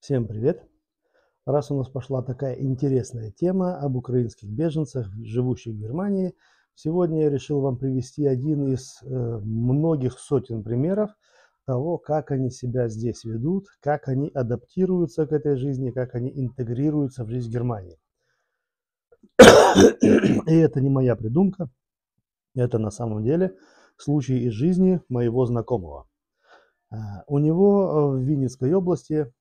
Всем привет! Раз у нас пошла такая интересная тема об украинских беженцах, живущих в Германии, сегодня я решил вам привести один из э, многих сотен примеров того, как они себя здесь ведут, как они адаптируются к этой жизни, как они интегрируются в жизнь Германии. И это не моя придумка, это на самом деле случай из жизни моего знакомого. Э, у него э, в Винницкой области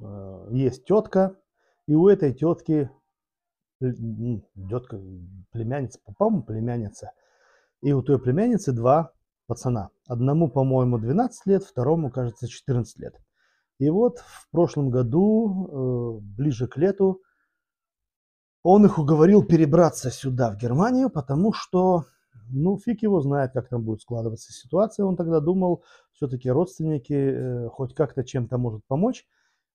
э, есть тетка, и у этой тетки, тетка племянница, по-моему, племянница, и у той племянницы два пацана. Одному, по-моему, 12 лет, второму, кажется, 14 лет. И вот в прошлом году, ближе к лету, он их уговорил перебраться сюда, в Германию, потому что, ну, фиг его знает, как там будет складываться ситуация. Он тогда думал, все-таки родственники э, хоть как-то чем-то может помочь.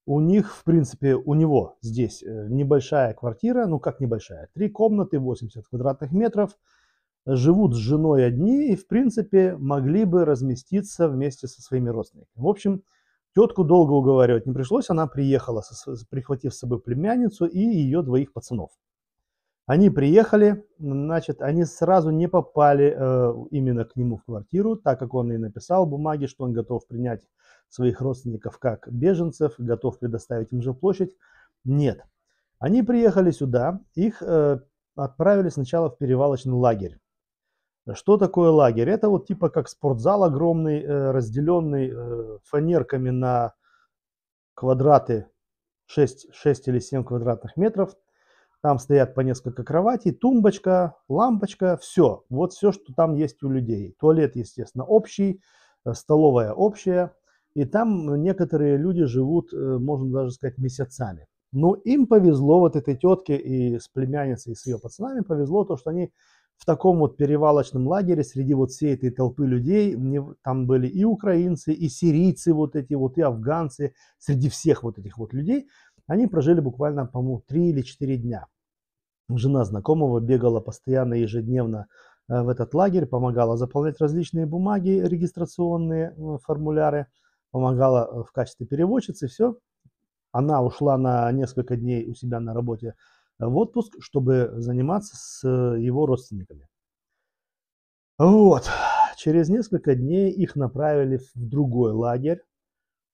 У них, в принципе, у него здесь э, небольшая квартира, ну как небольшая, три комнаты, 80 квадратных метров, живут с женой одни и, в принципе, могли бы разместиться вместе со своими родственниками. В общем, Тетку долго уговаривать не пришлось, она приехала, прихватив с собой племянницу и ее двоих пацанов. Они приехали, значит, они сразу не попали э, именно к нему в квартиру, так как он и написал бумаги, что он готов принять своих родственников как беженцев, готов предоставить им жилплощадь. Нет. Они приехали сюда, их э, отправили сначала в перевалочный лагерь. Что такое лагерь? Это вот типа как спортзал огромный, э, разделенный э, фанерками на квадраты 6, 6 или 7 квадратных метров. Там стоят по несколько кроватей, тумбочка, лампочка, все. Вот все, что там есть у людей. Туалет, естественно, общий, э, столовая общая. И там некоторые люди живут, можно даже сказать, месяцами. Но ну, им повезло, вот этой тетке и с племянницей, и с ее пацанами повезло то, что они в таком вот перевалочном лагере среди вот всей этой толпы людей, мне, там были и украинцы, и сирийцы вот эти вот, и афганцы, среди всех вот этих вот людей, они прожили буквально, по-моему, 3 или 4 дня. Жена знакомого бегала постоянно, ежедневно э, в этот лагерь, помогала заполнять различные бумаги, регистрационные э, формуляры, помогала э, в качестве переводчицы, все. Она ушла на несколько дней у себя на работе в отпуск, чтобы заниматься с его родственниками. Вот. Через несколько дней их направили в другой лагерь.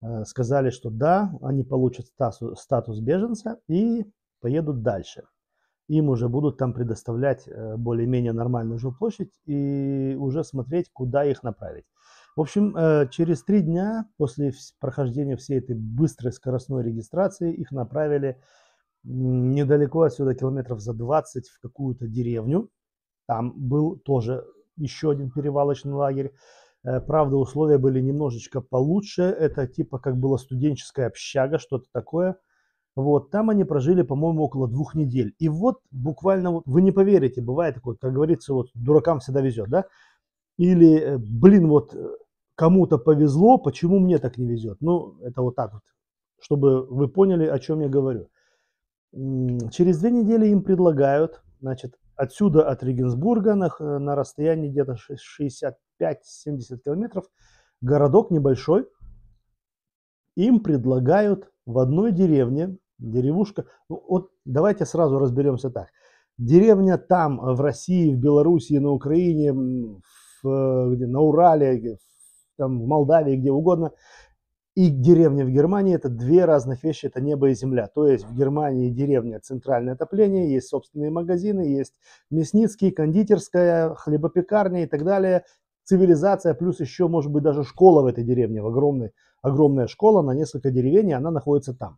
Э, сказали, что да, они получат статус, беженца и поедут дальше. Им уже будут там предоставлять э, более-менее нормальную жилплощадь и уже смотреть, куда их направить. В общем, э, через три дня после прохождения всей этой быстрой скоростной регистрации их направили недалеко отсюда, километров за 20, в какую-то деревню. Там был тоже еще один перевалочный лагерь. Э, правда, условия были немножечко получше. Это типа как была студенческая общага, что-то такое. Вот, там они прожили, по-моему, около двух недель. И вот буквально, вот, вы не поверите, бывает такое, как говорится, вот дуракам всегда везет, да? Или, э, блин, вот э, кому-то повезло, почему мне так не везет? Ну, это вот так вот, чтобы вы поняли, о чем я говорю. Через две недели им предлагают, значит, отсюда от Регенсбурга на, на расстоянии где-то 65-70 километров, городок небольшой, им предлагают в одной деревне, деревушка, ну, вот давайте сразу разберемся так. Деревня там, в России, в Белоруссии, на Украине, в, на Урале, в, там, в Молдавии, где угодно – и деревня в Германии – это две разных вещи, это небо и земля. То есть в Германии деревня – центральное отопление, есть собственные магазины, есть мясницкие, кондитерская, хлебопекарня и так далее. Цивилизация, плюс еще, может быть, даже школа в этой деревне, в огромной, огромная школа на несколько деревень, и она находится там.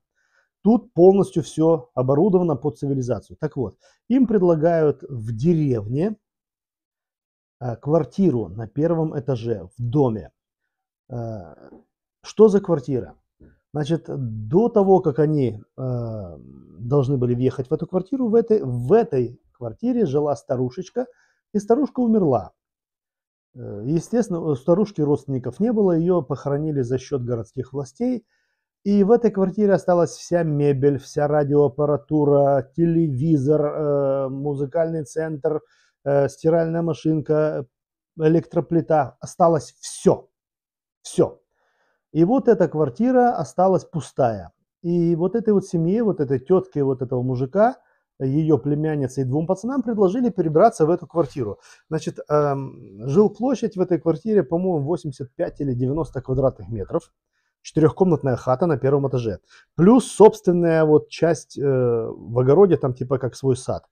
Тут полностью все оборудовано под цивилизацию. Так вот, им предлагают в деревне э, квартиру на первом этаже, в доме э, что за квартира? Значит, до того, как они э, должны были въехать в эту квартиру, в этой, в этой квартире жила старушечка, и старушка умерла. Э, естественно, у старушки родственников не было, ее похоронили за счет городских властей. И в этой квартире осталась вся мебель, вся радиоаппаратура, телевизор, э, музыкальный центр, э, стиральная машинка, электроплита. Осталось все. Все. И вот эта квартира осталась пустая. И вот этой вот семье, вот этой тетке, вот этого мужика, ее племяннице и двум пацанам предложили перебраться в эту квартиру. Значит, эм, жил площадь в этой квартире, по-моему, 85 или 90 квадратных метров. Четырехкомнатная хата на первом этаже. Плюс собственная вот часть э, в огороде, там типа как свой сад.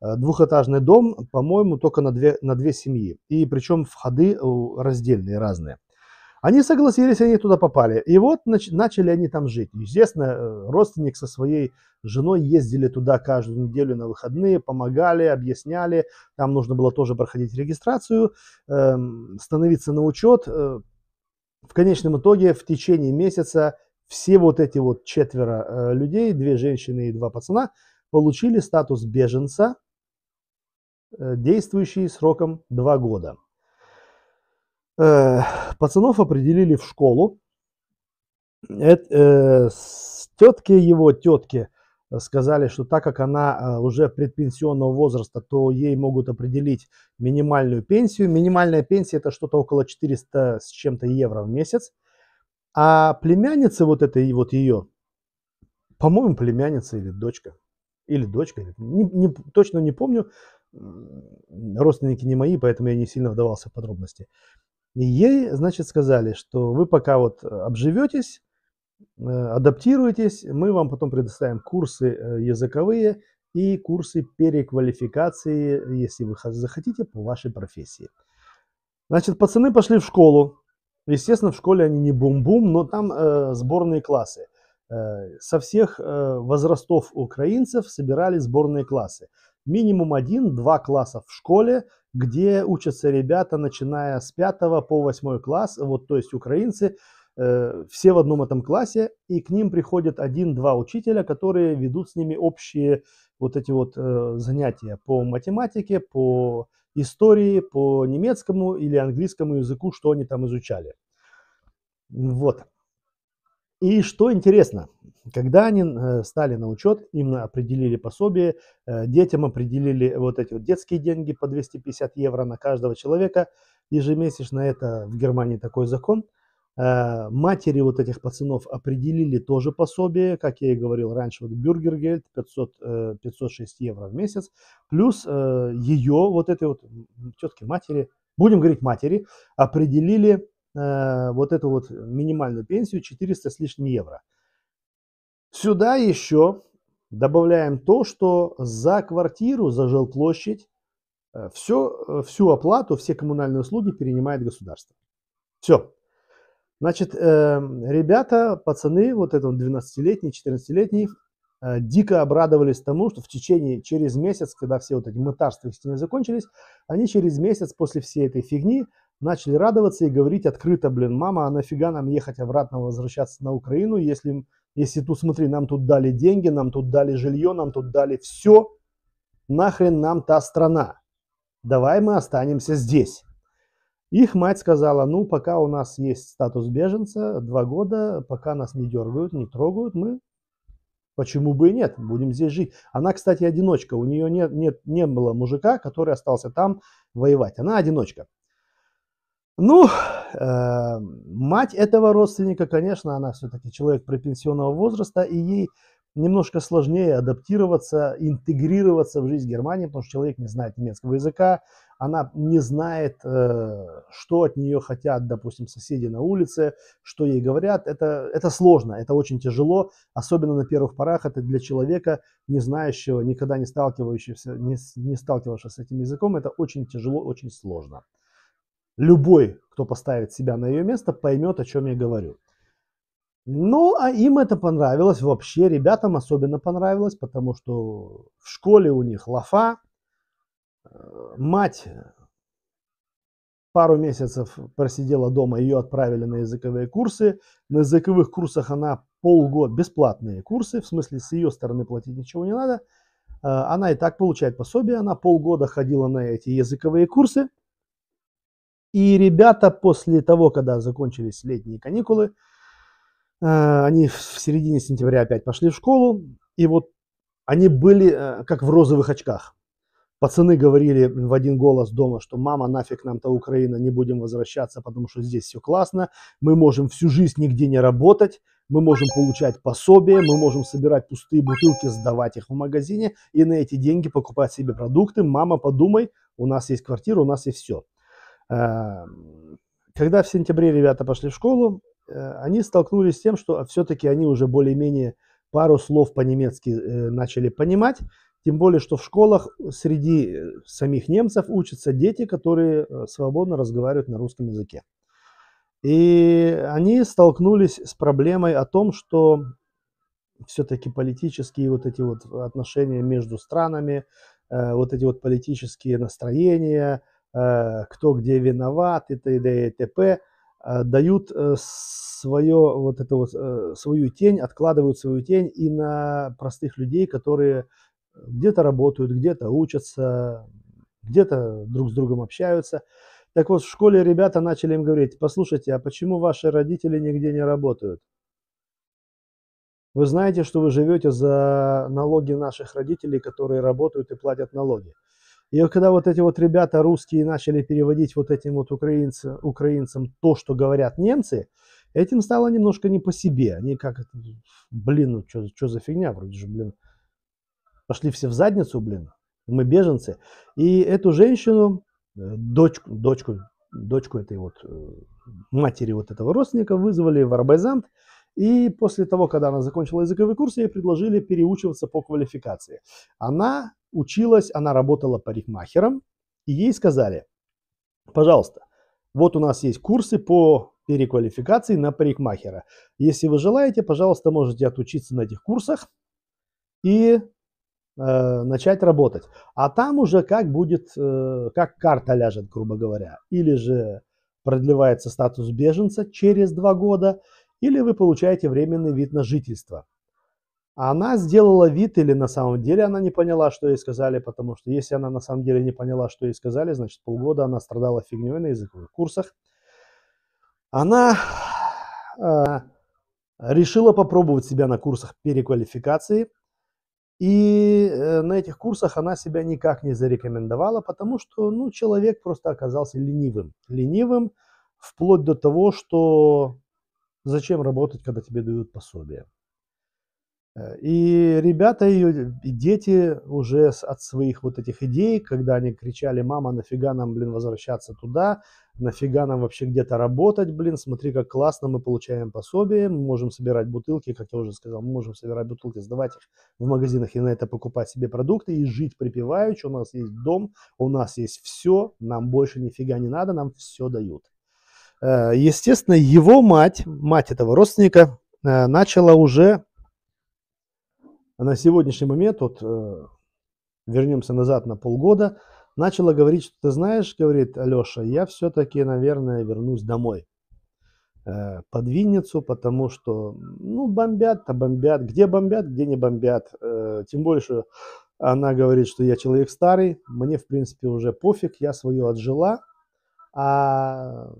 Э, двухэтажный дом, по-моему, только на две, на две семьи. И причем входы э, раздельные, разные. Они согласились, они туда попали. И вот начали они там жить. Естественно, э, родственник со своей женой ездили туда каждую неделю на выходные, помогали, объясняли. Там нужно было тоже проходить регистрацию, эм, становиться на учет. Э, в конечном итоге в течение месяца все вот эти вот четверо э, людей, две женщины и два пацана, получили статус беженца, действующий сроком два года. Э, пацанов определили в школу. Это, э, тетки его, тетки, э, сказали, что так как она э, уже предпенсионного возраста, то ей могут определить минимальную пенсию. Минимальная пенсия это что-то около 400 с чем-то евро в месяц. А племянница вот этой вот ее, по-моему, племянница или дочка, или дочка, не, не, точно не помню, родственники не мои, поэтому я не сильно вдавался в подробности. И ей, значит, сказали, что вы пока вот э, обживетесь, э, адаптируйтесь, мы вам потом предоставим курсы э, языковые и курсы переквалификации, если вы захотите, по вашей профессии. Значит, пацаны пошли в школу. Естественно, в школе они не бум-бум, но там э, сборные классы. Э, со всех э, возрастов украинцев собирали сборные классы. Минимум один-два класса в школе где учатся ребята, начиная с 5 по 8 класс, вот то есть украинцы, э, все в одном этом классе, и к ним приходят один-два учителя, которые ведут с ними общие вот эти вот э, занятия по математике, по истории, по немецкому или английскому языку, что они там изучали. Вот. И что интересно, когда они э, стали на учет, им определили пособие, э, детям определили вот эти вот детские деньги по 250 евро на каждого человека ежемесячно, это в Германии такой закон. Э, матери вот этих пацанов определили тоже пособие, как я и говорил раньше, вот бюргергельд 500, 506 евро в месяц, плюс ее вот этой вот тетки матери, будем говорить матери, определили вот эту вот минимальную пенсию 400 с лишним евро – Сюда еще добавляем то, что за квартиру, за жилплощадь, э, все, э, всю оплату, все коммунальные услуги перенимает государство. Все. Значит, э, ребята, пацаны, вот этот 12-летний, 14-летний, дико обрадовались тому, что в течение, через месяц, когда все вот эти мытарства с закончились, они через месяц после всей этой фигни начали радоваться и говорить открыто, блин, мама, а нафига нам ехать обратно возвращаться на Украину, если если тут, смотри, нам тут дали деньги, нам тут дали жилье, нам тут дали все, нахрен нам та страна. Давай мы останемся здесь. Их мать сказала, ну, пока у нас есть статус беженца, два года, пока нас не дергают, не трогают, мы Почему бы и нет? Будем здесь жить. Она, кстати, одиночка. У нее нет, нет, не было мужика, который остался там воевать. Она одиночка. Ну, э, мать этого родственника, конечно, она все-таки человек пропенсионного возраста, и ей немножко сложнее адаптироваться, интегрироваться в жизнь Германии, потому что человек не знает немецкого языка, она не знает, э, что от нее хотят, допустим, соседи на улице, что ей говорят. Это, это сложно, это очень тяжело, особенно на первых порах. Это для человека, не знающего, никогда не сталкивающегося, не, не сталкивавшегося с этим языком, это очень тяжело, очень сложно. Любой, кто поставит себя на ее место, поймет, о чем я говорю. Ну, а им это понравилось вообще, ребятам особенно понравилось, потому что в школе у них лафа, э, мать э, пару месяцев просидела дома, ее отправили на языковые курсы. На языковых курсах она полгода, бесплатные курсы, в смысле с ее стороны платить ничего не надо. Э, она и так получает пособие, она полгода ходила на эти языковые курсы – и ребята после того, когда закончились летние каникулы, э, они в середине сентября опять пошли в школу, и вот они были э, как в розовых очках. Пацаны говорили в один голос дома, что мама, нафиг нам-то Украина, не будем возвращаться, потому что здесь все классно, мы можем всю жизнь нигде не работать, мы можем получать пособие, мы можем собирать пустые бутылки, сдавать их в магазине и на эти деньги покупать себе продукты. Мама, подумай, у нас есть квартира, у нас есть все. Эм, когда в сентябре ребята пошли в школу, э, они столкнулись с тем, что все-таки они уже более-менее пару слов по-немецки э, начали понимать, тем более, что в школах среди э, самих немцев учатся дети, которые свободно разговаривают на русском языке. И они столкнулись с проблемой о том, что все-таки политические вот эти вот отношения между странами, вот эти вот политические настроения – Э, кто где виноват и т.д. и т.п., э, дают э, свое, вот это вот, свою тень, откладывают свою тень и на простых людей, которые где-то работают, где-то учатся, где-то друг с другом общаются. Так вот, в школе ребята начали им говорить, послушайте, а почему ваши родители нигде не работают? Вы знаете, что вы живете за налоги наших родителей, которые работают и платят налоги. И когда вот эти вот ребята русские начали переводить вот этим вот украинцы, украинцам то, что говорят немцы, этим стало немножко не по себе. Они как, блин, ну что, что за фигня вроде же, блин. Пошли все в задницу, блин, мы беженцы. И эту женщину, э, дочку, дочку, дочку этой вот э, матери вот этого родственника вызвали в арбайзант, И после того, когда она закончила языковый курс, ей предложили переучиваться по квалификации. Она училась, она работала парикмахером, и ей сказали, пожалуйста, вот у нас есть курсы по переквалификации на парикмахера. Если вы желаете, пожалуйста, можете отучиться на этих курсах и э, начать работать. А там уже как будет, э, как карта ляжет, грубо говоря. Или же продлевается статус беженца через два года, или вы получаете временный вид на жительство. А она сделала вид или на самом деле она не поняла, что ей сказали, потому что если она на самом деле не поняла, что ей сказали, значит полгода она страдала фигней на языковых курсах. Она э, решила попробовать себя на курсах переквалификации. И э, на этих курсах она себя никак не зарекомендовала, потому что ну, человек просто оказался ленивым. Ленивым вплоть до того, что зачем работать, когда тебе дают пособие. И ребята ее, и дети уже от своих вот этих идей, когда они кричали, мама, нафига нам, блин, возвращаться туда, нафига нам вообще где-то работать, блин, смотри, как классно мы получаем пособие, мы можем собирать бутылки, как я уже сказал, мы можем собирать бутылки, сдавать их в магазинах и на это покупать себе продукты и жить припеваючи, у нас есть дом, у нас есть все, нам больше нифига не надо, нам все дают. Э, естественно, его мать, мать этого родственника, э, начала уже на сегодняшний момент, вот э, вернемся назад на полгода, начала говорить, что ты знаешь, говорит Алеша, я все-таки, наверное, вернусь домой э, под Винницу, потому что, ну, бомбят-то бомбят, где бомбят, где не бомбят. Э, тем больше она говорит, что я человек старый, мне, в принципе, уже пофиг, я свое отжила, а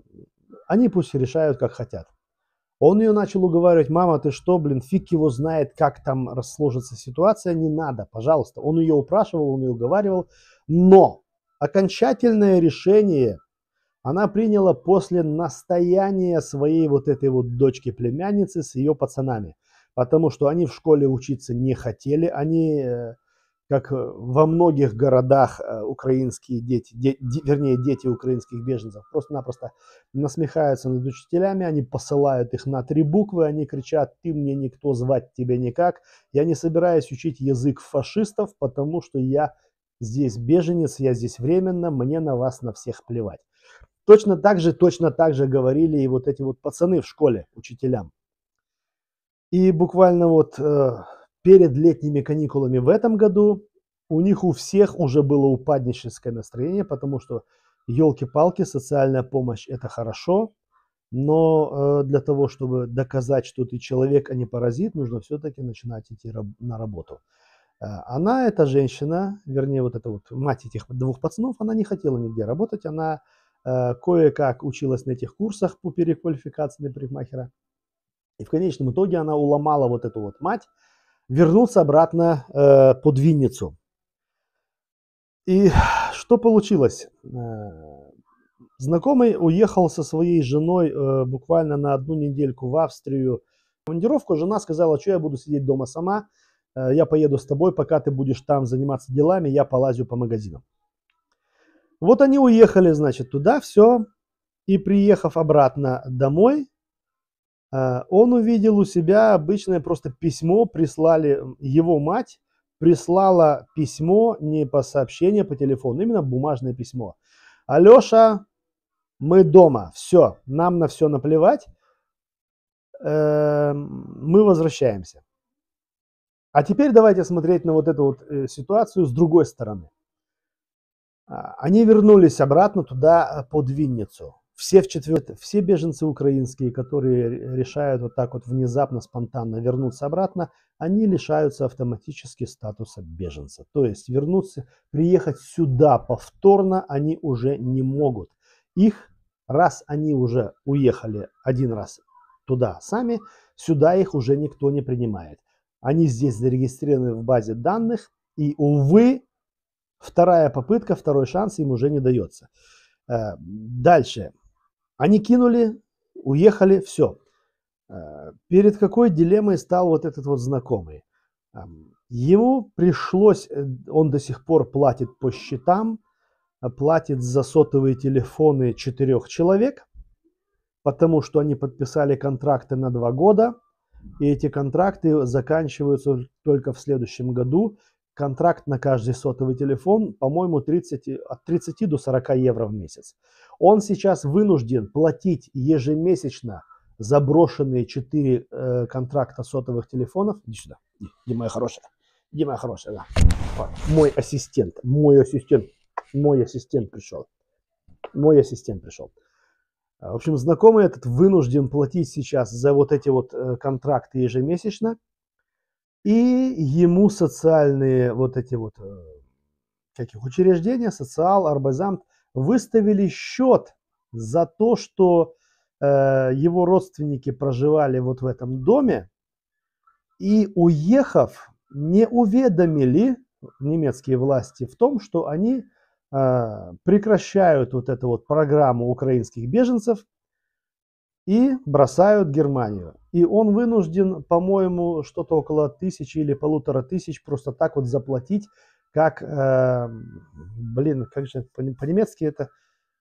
они пусть решают, как хотят. Он ее начал уговаривать, мама, ты что, блин, фиг его знает, как там сложится ситуация, не надо, пожалуйста. Он ее упрашивал, он ее уговаривал, но окончательное решение она приняла после настояния своей вот этой вот дочки-племянницы с ее пацанами, потому что они в школе учиться не хотели, они э, как э, во многих городах э, украинские дети, де, вернее дети украинских беженцев, просто-напросто насмехаются над учителями, они посылают их на три буквы, они кричат «ты мне никто, звать тебя никак». Я не собираюсь учить язык фашистов, потому что я здесь беженец, я здесь временно, мне на вас на всех плевать. Точно так же, точно так же говорили и вот эти вот пацаны в школе учителям. И буквально вот э, перед летними каникулами в этом году у них у всех уже было упадническое настроение, потому что елки-палки, социальная помощь это хорошо, но э, для того, чтобы доказать, что ты человек, а не паразит, нужно все-таки начинать идти на работу. Э, она, эта женщина, вернее, вот эта вот мать этих двух пацанов, она не хотела нигде работать, она э, кое-как училась на этих курсах по переквалификации на парикмахера. И в конечном итоге она уломала вот эту вот мать, вернулся обратно э, под Винницу. И что получилось? Э, знакомый уехал со своей женой э, буквально на одну недельку в Австрию. Командировку жена сказала, что я буду сидеть дома сама, э, я поеду с тобой, пока ты будешь там заниматься делами, я полазю по магазинам. Вот они уехали, значит, туда, все. И приехав обратно домой, Э, он увидел у себя обычное просто письмо, прислали его мать, прислала письмо не по сообщению, а по телефону, именно бумажное письмо. Алеша, мы дома, все, нам на все наплевать, эм, мы возвращаемся. А теперь давайте смотреть на вот эту вот э, ситуацию с другой стороны. А, они вернулись обратно туда э, под Винницу. Все в четвертых, все беженцы украинские, которые решают вот так вот внезапно, спонтанно вернуться обратно, они лишаются автоматически статуса беженца. То есть вернуться, приехать сюда повторно они уже не могут. Их, раз они уже уехали один раз туда сами, сюда их уже никто не принимает. Они здесь зарегистрированы в базе данных, и, увы, вторая попытка, второй шанс им уже не дается. Э, дальше. Они кинули, уехали, все. Э, перед какой дилеммой стал вот этот вот знакомый? Эм, ему пришлось, э, он до сих пор платит по счетам, э, платит за сотовые телефоны четырех человек, потому что они подписали контракты на два года, и эти контракты заканчиваются только в следующем году, контракт на каждый сотовый телефон, по-моему, 30, от 30 до 40 евро в месяц. Он сейчас вынужден платить ежемесячно заброшенные 4 э, контракта сотовых телефонов. Иди сюда, иди, иди моя хорошая. Иди моя хорошая, да. Мой ассистент, мой ассистент, мой ассистент пришел. Мой ассистент пришел. В общем, знакомый этот вынужден платить сейчас за вот эти вот э, контракты ежемесячно. И ему социальные вот эти вот каких э, учреждения, социал, арбазамт, выставили счет за то, что э, его родственники проживали вот в этом доме, и уехав, не уведомили немецкие власти в том, что они э, прекращают вот эту вот программу украинских беженцев и бросают Германию. И он вынужден, по-моему, что-то около тысячи или полутора тысяч просто так вот заплатить, как, э, блин, как же по-немецки это,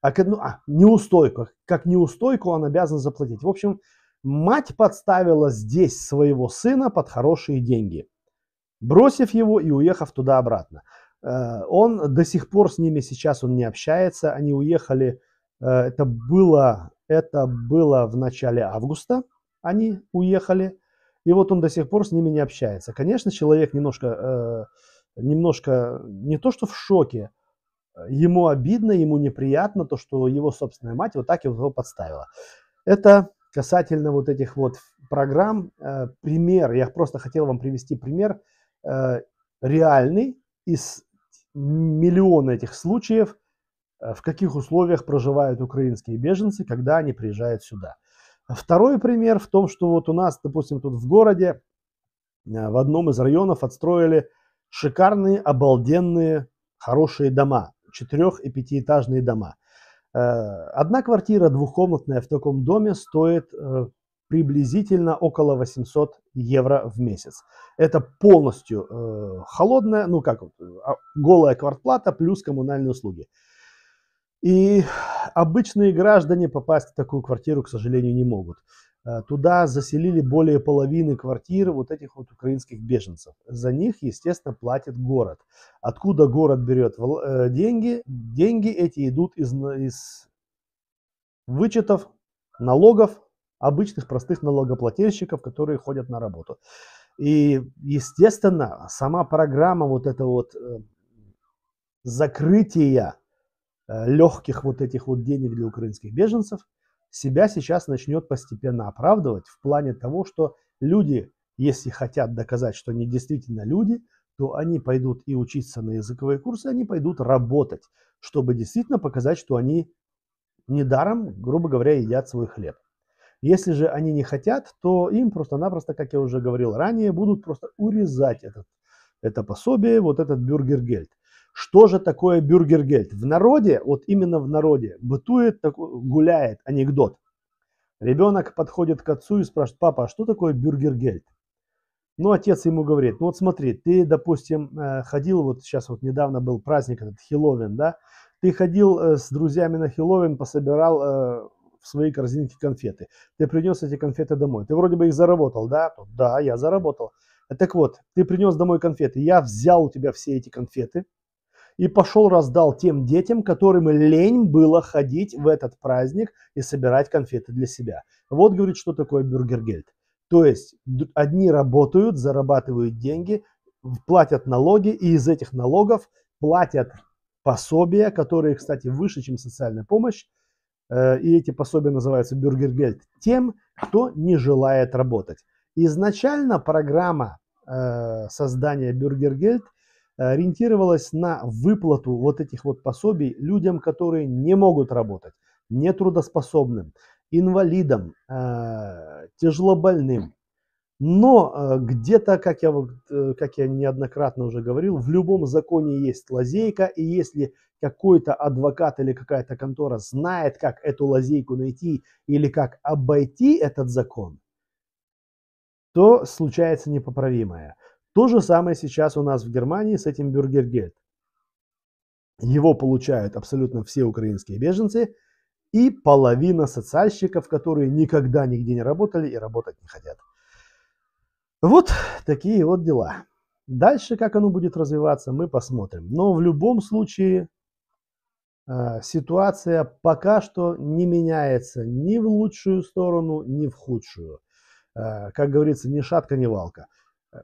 а, ну, а, неустойку, как неустойку он обязан заплатить. В общем, мать подставила здесь своего сына под хорошие деньги, бросив его и уехав туда-обратно. Э, он до сих пор с ними сейчас он не общается, они уехали, э, это было это было в начале августа, они уехали, и вот он до сих пор с ними не общается. Конечно, человек немножко, э, немножко не то что в шоке, ему обидно, ему неприятно то, что его собственная мать вот так его подставила. Это касательно вот этих вот программ, э, пример, я просто хотел вам привести пример э, реальный из миллиона этих случаев – Э, в каких условиях проживают украинские беженцы, когда они приезжают сюда. Второй пример в том, что вот у нас, допустим, тут в городе э, в одном из районов отстроили шикарные, обалденные, хорошие дома, четырех- и пятиэтажные дома. Э, одна квартира двухкомнатная в таком доме стоит приблизительно около 800 евро в месяц. Это полностью холодная, ну как, а, голая квартплата плюс коммунальные услуги. И обычные граждане попасть в такую квартиру, к сожалению, не могут. Э, туда заселили более половины квартир вот этих вот украинских беженцев. За них, естественно, платит город. Откуда город берет э, деньги? Деньги эти идут из, из вычетов, налогов, обычных простых налогоплательщиков, которые ходят на работу. И, естественно, сама программа вот это вот э, закрытия Э, легких вот этих вот денег для украинских беженцев, себя сейчас начнет постепенно оправдывать в плане того, что люди, если хотят доказать, что они действительно люди, то они пойдут и учиться на языковые курсы, они пойдут работать, чтобы действительно показать, что они недаром, грубо говоря, едят свой хлеб. Если же они не хотят, то им просто-напросто, как я уже говорил ранее, будут просто урезать этот, это пособие, вот этот бюргергельд. Что же такое бюргергельд? В народе, вот именно в народе, бытует, гуляет анекдот. Ребенок подходит к отцу и спрашивает, папа, а что такое бюргергельд? Ну, отец ему говорит, ну вот смотри, ты, допустим, э, ходил, вот сейчас вот недавно был праздник этот, Хиловин, да? Ты ходил э, с друзьями на Хиловин, пособирал э, в свои корзинки конфеты. Ты принес эти конфеты домой. Ты вроде бы их заработал, да? Да, я заработал. Так вот, ты принес домой конфеты. Я взял у тебя все эти конфеты, и пошел раздал тем детям, которым лень было ходить в этот праздник и собирать конфеты для себя. Вот, говорит, что такое бюргергельд. То есть одни работают, зарабатывают деньги, платят налоги, и из этих налогов платят пособия, которые, кстати, выше, чем социальная помощь. Э, и эти пособия называются бюргергельд тем, кто не желает работать. Изначально программа э, создания бюргергельд ориентировалась на выплату вот этих вот пособий людям, которые не могут работать, нетрудоспособным, инвалидам, э, тяжелобольным. Но э, где-то, как я, э, как я неоднократно уже говорил, в любом законе есть лазейка, и если какой-то адвокат или какая-то контора знает, как эту лазейку найти или как обойти этот закон, то случается непоправимое. То же самое сейчас у нас в Германии с этим бюргергельд. Его получают абсолютно все украинские беженцы и половина социальщиков, которые никогда нигде не работали и работать не хотят. Вот такие вот дела. Дальше, как оно будет развиваться, мы посмотрим. Но в любом случае э, ситуация пока что не меняется ни в лучшую сторону, ни в худшую. Э, как говорится, ни шатка, ни валка. Э,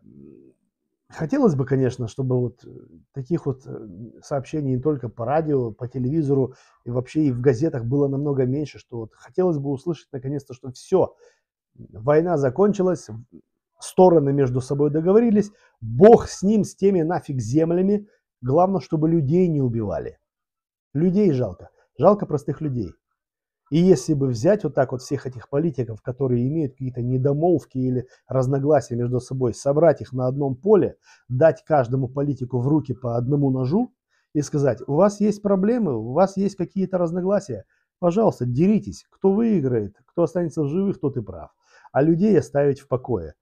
Хотелось бы, конечно, чтобы вот э, таких вот э, сообщений не только по радио, по телевизору и вообще и в газетах было намного меньше, что вот хотелось бы услышать наконец-то, что все, война закончилась, стороны между собой договорились, бог с ним, с теми нафиг землями, главное, чтобы людей не убивали. Людей жалко, жалко простых людей. И если бы взять вот так вот всех этих политиков, которые имеют какие-то недомолвки или разногласия между собой, собрать их на одном поле, дать каждому политику в руки по одному ножу и сказать, у вас есть проблемы, у вас есть какие-то разногласия, пожалуйста, деритесь, кто выиграет, кто останется в живых, тот и прав, а людей оставить в покое.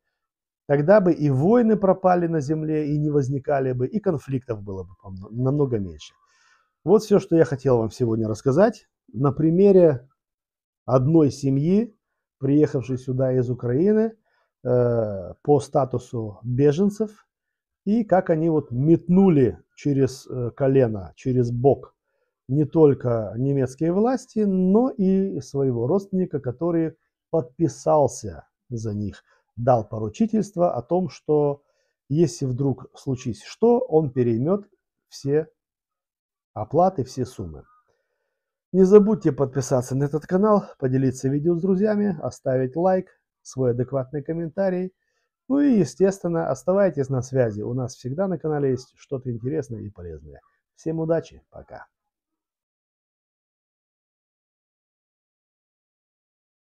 Тогда бы и войны пропали на земле, и не возникали бы, и конфликтов было бы намного меньше. Вот все, что я хотел вам сегодня рассказать на примере одной семьи, приехавшей сюда из Украины э, по статусу беженцев, и как они вот метнули через э, колено, через бок не только немецкие власти, но и своего родственника, который подписался за них, дал поручительство о том, что если вдруг случись что, он переймет все оплаты, все суммы. Не забудьте подписаться на этот канал, поделиться видео с друзьями, оставить лайк, свой адекватный комментарий. Ну и, естественно, оставайтесь на связи. У нас всегда на канале есть что-то интересное и полезное. Всем удачи, пока.